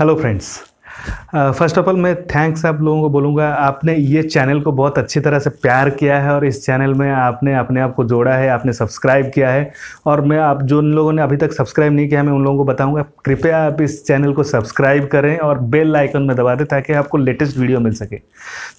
hello friends first of all मैं thanks आप लोगों को बोलूँगा आपने ये चैनल को बहुत अच्छी तरह से प्यार किया है और इस चैनल में आपने अपने आप को जोड़ा है आपने सब्सक्राइब किया है और मैं आप जो उन लोगों ने अभी तक सब्सक्राइब नहीं किया मैं उन लोगों को बताऊँगा कृपया आप इस चैनल को सब्सक्राइब करें और बेल आइकन में दबा दें ताकि आपको लेटेस्ट वीडियो मिल सके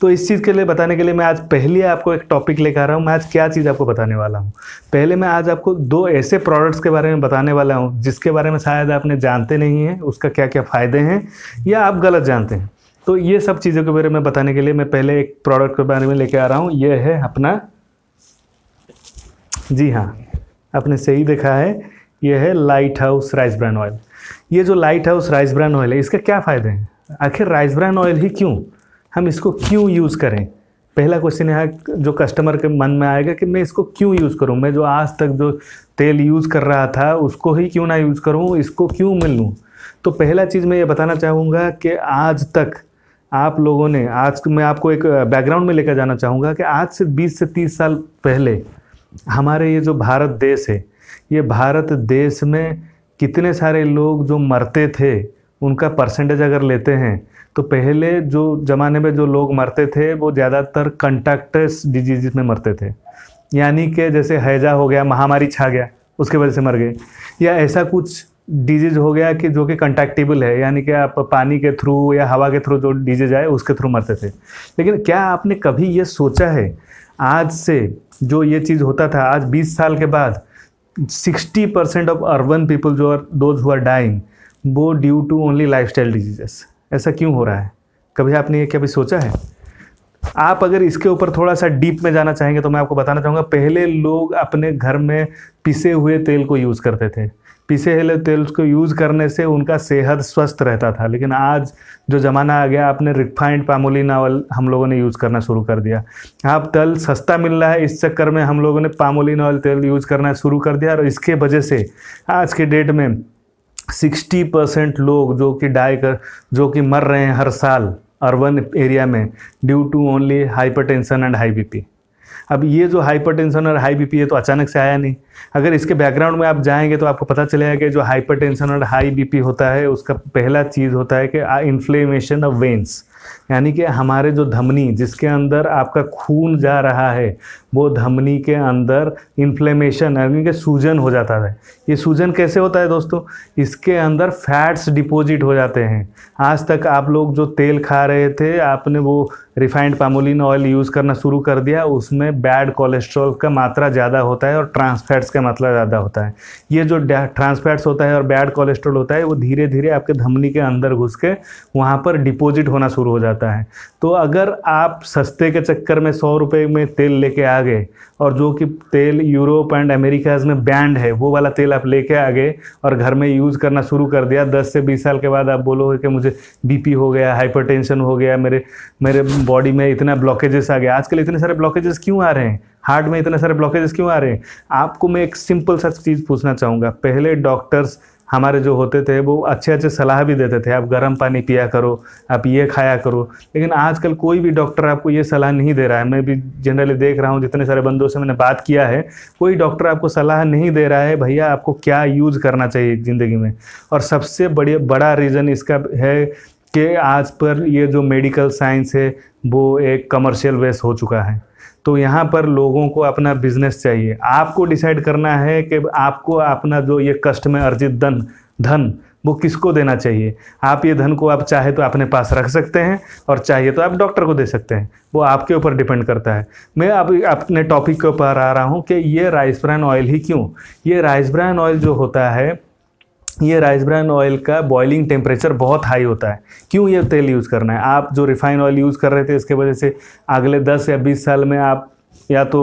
तो इस चीज़ के लिए बताने के लिए मैं आज पहले आपको एक टॉपिक लेकर आ रहा हूँ मैं आज क्या चीज़ आपको बताने वाला हूँ पहले मैं आज आपको दो ऐसे प्रोडक्ट्स के बारे में बताने वाला हूँ जिसके बारे में शायद आपने जानते नहीं हैं उसका क्या क्या फ़ायदे हैं या आप गलत जानते हैं तो ये सब चीज़ों के बारे में बताने के लिए मैं पहले एक प्रोडक्ट के बारे में लेके आ रहा हूँ ये है अपना जी हाँ आपने सही देखा है यह है light house rice brand oil ये जो light house rice brand oil है इसका क्या फ़ायदे हैं आखिर राइस ब्रांड ऑयल ही क्यों हम इसको क्यों यूज़ करें पहला क्वेश्चन यहाँ जो कस्टमर के मन में आएगा कि मैं इसको क्यों यूज़ करूँ मैं जो आज तक जो तेल यूज़ कर रहा था उसको ही क्यों ना यूज़ करूँ इसको क्यों मिल लूँ तो पहला चीज़ मैं ये बताना चाहूँगा कि आज तक आप लोगों ने आज मैं आपको एक बैकग्राउंड में लेकर जाना चाहूँगा कि आज से 20 से 30 साल पहले हमारे ये जो भारत देश है ये भारत देश में कितने सारे लोग जो मरते थे उनका परसेंटेज अगर लेते हैं तो पहले जो ज़माने में जो लोग मरते थे वो ज़्यादातर कंटैक्टस डिजीज में मरते थे यानी कि जैसे हैजा हो गया महामारी छा गया उसके वजह से मर गए या ऐसा कुछ डिजीज हो गया कि जो कि कंटेक्टेबल है यानी कि आप पानी के थ्रू या हवा के थ्रू जो डिजीज आए उसके थ्रू मरते थे लेकिन क्या आपने कभी ये सोचा है आज से जो ये चीज़ होता था आज 20 साल के बाद 60 परसेंट ऑफ अर्बन पीपल जो are those who are dying वो due to only life style diseases ऐसा क्यों हो रहा है कभी आपने ये कभी सोचा है आप अगर इसके ऊपर थोड़ा सा डीप में जाना चाहेंगे तो मैं आपको बताना चाहूँगा पहले लोग अपने घर में पिसे हुए तेल को यूज़ करते थे पीसे हुए तेल को यूज़ करने से उनका सेहत स्वस्थ रहता था लेकिन आज जो ज़माना आ गया आपने रिफाइंड पामोली ऑयल हम लोगों ने यूज़ करना शुरू कर दिया आप तेल सस्ता मिल रहा है इस चक्कर में हम लोगों ने पामोली ऑयल तेल यूज़ करना शुरू कर दिया और इसके वजह से आज के डेट में सिक्सटी परसेंट लोग जो कि डाई कर जो कि मर रहे हैं हर साल अर्बन एरिया में due to only hyper and high B अब ये जो हाइपरटेंशन और हाई बीपी है तो अचानक से आया नहीं अगर इसके बैकग्राउंड में आप जाएंगे तो आपको पता चलेगा कि जो हाइपरटेंशन और हाई बीपी होता है उसका पहला चीज़ होता है कि इन्फ्लेमेशन ऑफ वेंस यानी कि हमारे जो धमनी जिसके अंदर आपका खून जा रहा है वो धमनी के अंदर इन्फ्लेमेशन यानी कि सूजन हो जाता है ये सूजन कैसे होता है दोस्तों इसके अंदर फैट्स डिपॉजिट हो जाते हैं आज तक आप लोग जो तेल खा रहे थे आपने वो रिफाइंड पामोलिन ऑयल यूज़ करना शुरू कर दिया उसमें बैड कोलेस्ट्रॉल का मात्रा ज़्यादा होता है और ट्रांसफैट्स का मात्रा ज़्यादा होता है ये जो ट्रांसफैट्स होता है और बैड कोलेस्ट्रॉल होता है वो धीरे धीरे आपके धमनी के अंदर घुस के वहाँ पर डिपोजिट होना शुरू हो जाता है तो अगर आप सस्ते के चक्कर में सौ रुपये में तेल लेके आ गए और जो कि तेल यूरोप एंड अमेरिकाज में बैंड है वो वाला तेल आप लेके आ गए और घर में यूज़ करना शुरू कर दिया दस से बीस साल के बाद आप बोलोगे कि मुझे बीपी हो गया हाइपरटेंशन हो गया मेरे मेरे बॉडी में इतना ब्लॉकेजेस आ गया आजकल इतने सारे ब्लॉकेजेस क्यों आ रहे हैं हार्ट में इतने सारे ब्लॉकेजेस क्यों आ रहे हैं आपको मैं एक सिंपल सा चीज़ पूछना चाहूँगा पहले डॉक्टर्स हमारे जो होते थे वो अच्छे अच्छे सलाह भी देते थे आप गर्म पानी पिया करो आप ये खाया करो लेकिन आजकल कोई भी डॉक्टर आपको ये सलाह नहीं दे रहा है मैं भी जनरली देख रहा हूँ जितने सारे बंदों से मैंने बात किया है कोई डॉक्टर आपको सलाह नहीं दे रहा है भैया आपको क्या यूज़ करना चाहिए ज़िंदगी में और सबसे बड़े बड़ा रीज़न इसका है कि आज पर ये जो मेडिकल साइंस है वो एक कमर्शियल वेस हो चुका है तो यहाँ पर लोगों को अपना बिजनेस चाहिए आपको डिसाइड करना है कि आपको अपना जो ये कष्ट में अर्जित धन धन वो किसको देना चाहिए आप ये धन को आप चाहे तो अपने पास रख सकते हैं और चाहिए तो आप डॉक्टर को दे सकते हैं वो आपके ऊपर डिपेंड करता है मैं अब अपने टॉपिक के ऊपर आ रहा हूँ कि ये राइस ब्रान ऑयल ही क्यों ये राइस ब्रैन ऑयल जो होता है ये राइस ब्राइन ऑयल का बॉइलिंग टेम्परेचर बहुत हाई होता है क्यों ये तेल यूज़ करना है आप जो रिफाइन ऑयल यूज़ कर रहे थे इसके वजह से अगले 10 या 20 साल में आप या तो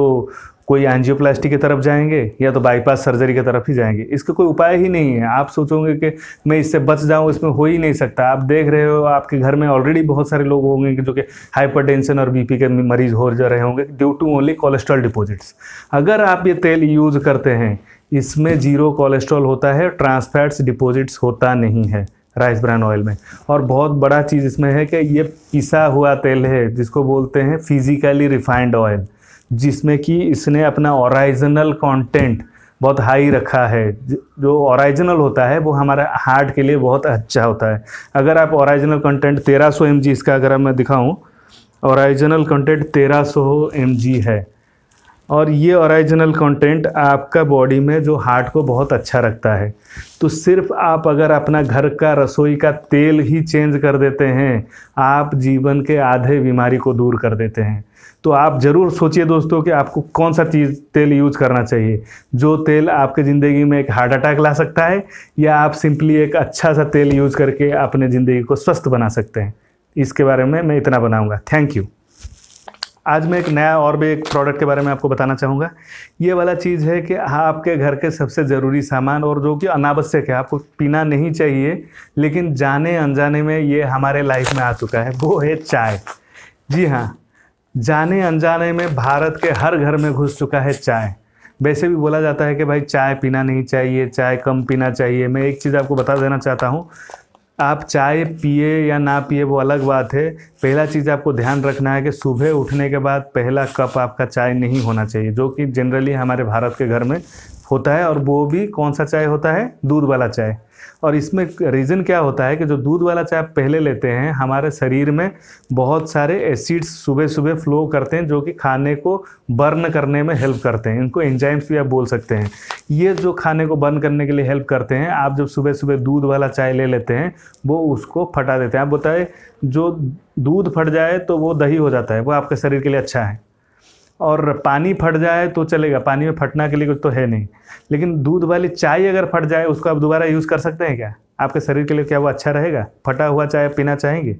कोई एंजियोप्लास्टी की तरफ जाएंगे या तो बाईपास सर्जरी की तरफ ही जाएंगे इसका कोई उपाय ही नहीं है आप सोचोगे कि मैं इससे बच जाऊँ इसमें हो ही नहीं सकता आप देख रहे हो आपके घर में ऑलरेडी बहुत सारे लोग होंगे जो कि हाइपर और बीपी के मरीज हो जा रहे होंगे due to only cholesterol deposits अगर आप ये तेल यूज़ करते हैं इसमें जीरो कोलेस्ट्रॉल होता है ट्रांसफैट्स डिपोजिट्स होता नहीं है राइस ब्रांड ऑयल में और बहुत बड़ा चीज़ इसमें है कि ये पिसा हुआ तेल है जिसको बोलते हैं फिजिकली रिफाइंड ऑयल जिसमें कि इसने अपना ओराइजनल कंटेंट बहुत हाई रखा है जो ओरिजिनल होता है वो हमारे हार्ट के लिए बहुत अच्छा होता है अगर आप ओरिजिनल कंटेंट 1300 सौ इसका अगर मैं दिखाऊँ ओरिजिनल कंटेंट 1300 सौ है और ये ओरिजिनल कंटेंट आपका बॉडी में जो हार्ट को बहुत अच्छा रखता है तो सिर्फ आप अगर अपना घर का रसोई का तेल ही चेंज कर देते हैं आप जीवन के आधे बीमारी को दूर कर देते हैं तो आप ज़रूर सोचिए दोस्तों कि आपको कौन सा चीज़ तेल यूज करना चाहिए जो तेल आपके ज़िंदगी में एक हार्ट अटैक ला सकता है या आप सिंपली एक अच्छा सा तेल यूज करके अपने ज़िंदगी को स्वस्थ बना सकते हैं इसके बारे में मैं इतना बनाऊँगा थैंक यू आज मैं एक नया और भी एक प्रोडक्ट के बारे में आपको बताना चाहूँगा ये वाला चीज़ है कि हाँ आपके घर के सबसे ज़रूरी सामान और जो कि अनावश्यक है आपको पीना नहीं चाहिए लेकिन जाने अनजाने में ये हमारे लाइफ में आ चुका है वो है चाय जी हाँ जाने अनजाने में भारत के हर घर में घुस चुका है चाय वैसे भी बोला जाता है कि भाई चाय पीना नहीं चाहिए चाय कम पीना चाहिए मैं एक चीज़ आपको बता देना चाहता हूँ आप चाय पिए या ना पिए वो अलग बात है पहला चीज़ आपको ध्यान रखना है कि सुबह उठने के बाद पहला कप आपका चाय नहीं होना चाहिए जो कि जनरली हमारे भारत के घर में होता है और वो भी कौन सा चाय होता है दूध वाला चाय और इसमें रीज़न क्या होता है कि जो दूध वाला चाय पहले लेते हैं हमारे शरीर में बहुत सारे एसिड्स सुबह सुबह फ्लो करते हैं जो कि खाने को बर्न करने में हेल्प करते हैं इनको एंजाइम्स भी आप बोल सकते हैं ये जो खाने को बर्न करने के लिए हेल्प करते हैं आप जब सुबह सुबह दूध वाला चाय ले लेते हैं वो उसको फटा देते हैं आप बताए जो दूध फट जाए तो वो दही हो जाता है वो आपके शरीर के लिए अच्छा है और पानी फट जाए तो चलेगा पानी में फटना के लिए कुछ तो है नहीं लेकिन दूध वाली चाय अगर फट जाए उसको आप दोबारा यूज़ कर सकते हैं क्या आपके शरीर के लिए क्या वो अच्छा रहेगा फटा हुआ चाय पीना चाहेंगे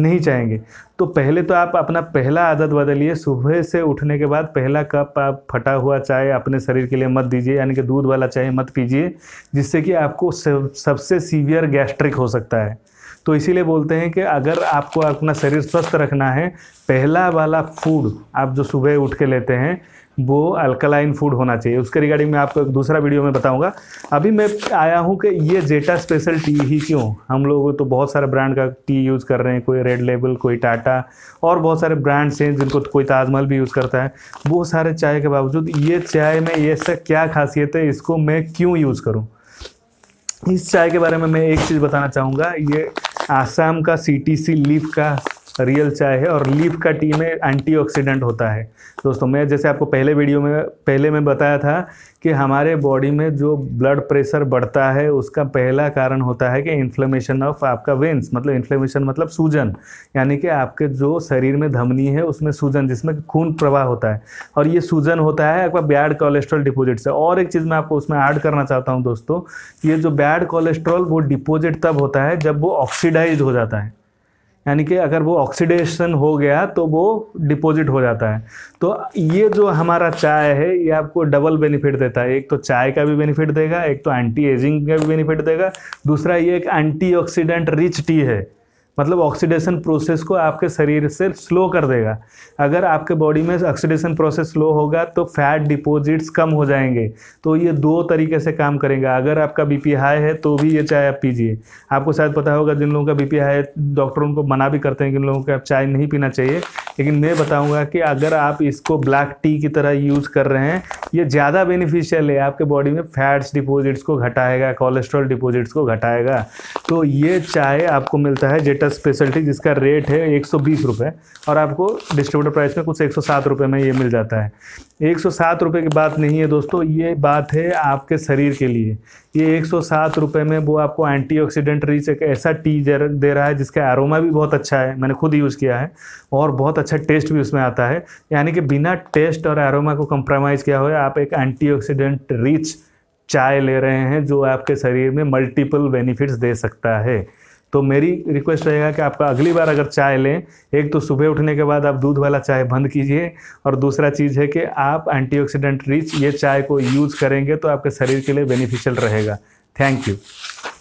नहीं चाहेंगे तो पहले तो आप अपना पहला आदत बदलिए सुबह से उठने के बाद पहला कप आप फटा हुआ चाय अपने शरीर के लिए मत दीजिए यानी कि दूध वाला चाय मत पीजिए जिससे कि आपको सबसे सीवियर गैस्ट्रिक हो सकता है तो इसीलिए बोलते हैं कि अगर आपको अपना शरीर स्वस्थ रखना है पहला वाला फूड आप जो सुबह उठ के लेते हैं वो अल्कलाइन फूड होना चाहिए उसके रिगार्डिंग मैं आपको एक दूसरा वीडियो में बताऊंगा अभी मैं आया हूं कि ये जेटा स्पेशल टी ही क्यों हम लोग तो बहुत सारे ब्रांड का टी यूज़ कर रहे हैं कोई रेड लेबल कोई टाटा और बहुत सारे ब्रांड्स हैं जिनको कोई ताजमहल भी यूज़ करता है वो सारे चाय के बावजूद ये चाय में ये सब क्या खासियत है इसको मैं क्यों यूज़ करूँ इस चाय के बारे में मैं एक चीज़ बताना चाहूँगा ये आसाम का सीटीसी लीफ का रियल चाय है और लीफ का टी में एंटीऑक्सीडेंट होता है दोस्तों मैं जैसे आपको पहले वीडियो में पहले में बताया था कि हमारे बॉडी में जो ब्लड प्रेशर बढ़ता है उसका पहला कारण होता है कि इन्फ्लेमेशन ऑफ आपका वेंस मतलब इन्फ्लेमेशन मतलब सूजन यानी कि आपके जो शरीर में धमनी है उसमें सूजन जिसमें खून प्रवाह होता है और ये सूजन होता है आपका बैड कोलेस्ट्रॉल डिपोजिट से और एक चीज़ मैं आपको उसमें ऐड करना चाहता हूँ दोस्तों ये जो बैड कोलेस्ट्रॉल वो डिपोजिट तब होता है जब वो ऑक्सीडाइज हो जाता है यानी कि अगर वो ऑक्सीडेशन हो गया तो वो डिपॉजिट हो जाता है तो ये जो हमारा चाय है ये आपको डबल बेनिफिट देता है एक तो चाय का भी बेनिफिट देगा एक तो एंटी एजिंग का भी बेनिफिट देगा दूसरा ये एक एंटी रिच टी है मतलब ऑक्सीडेशन प्रोसेस को आपके शरीर से स्लो कर देगा अगर आपके बॉडी में ऑक्सीडेशन प्रोसेस स्लो होगा तो फैट डिपॉजिट्स कम हो जाएंगे तो ये दो तरीके से काम करेगा अगर आपका बी हाई है तो भी ये चाय आप पीजिए आपको शायद पता होगा जिन लोगों का बी हाई है डॉक्टर उनको मना भी करते हैं कि लोगों को चाय नहीं पीना चाहिए लेकिन मैं बताऊंगा कि अगर आप इसको ब्लैक टी की तरह यूज़ कर रहे हैं ये ज़्यादा बेनिफिशियल है आपके बॉडी में फैट्स डिपॉजिट्स को घटाएगा कोलेस्ट्रॉल डिपॉजिट्स को घटाएगा तो ये चाय आपको मिलता है जेटा का स्पेशलिटी जिसका रेट है एक सौ बीस और आपको डिस्ट्रीब्यूटर प्राइस में कुछ एक सौ सात में ये मिल जाता है एक सौ सात की बात नहीं है दोस्तों ये बात है आपके शरीर के लिए ये एक सौ में वो आपको एंटीऑक्सीडेंट रिच एक ऐसा टी दे रहा है जिसका एरोमा भी बहुत अच्छा है मैंने खुद यूज़ किया है और बहुत अच्छा टेस्ट भी उसमें आता है यानी कि बिना टेस्ट और एरोमा को कंप्रोमाइज़ किया हुआ आप एक एंटीऑक्सीडेंट रिच चाय ले रहे हैं जो आपके शरीर में मल्टीपल बेनिफिट्स दे सकता है तो मेरी रिक्वेस्ट रहेगा कि आपका अगली बार अगर चाय लें एक तो सुबह उठने के बाद आप दूध वाला चाय बंद कीजिए और दूसरा चीज़ है कि आप एंटीऑक्सीडेंट रिच ये चाय को यूज़ करेंगे तो आपके शरीर के लिए बेनिफिशियल रहेगा थैंक यू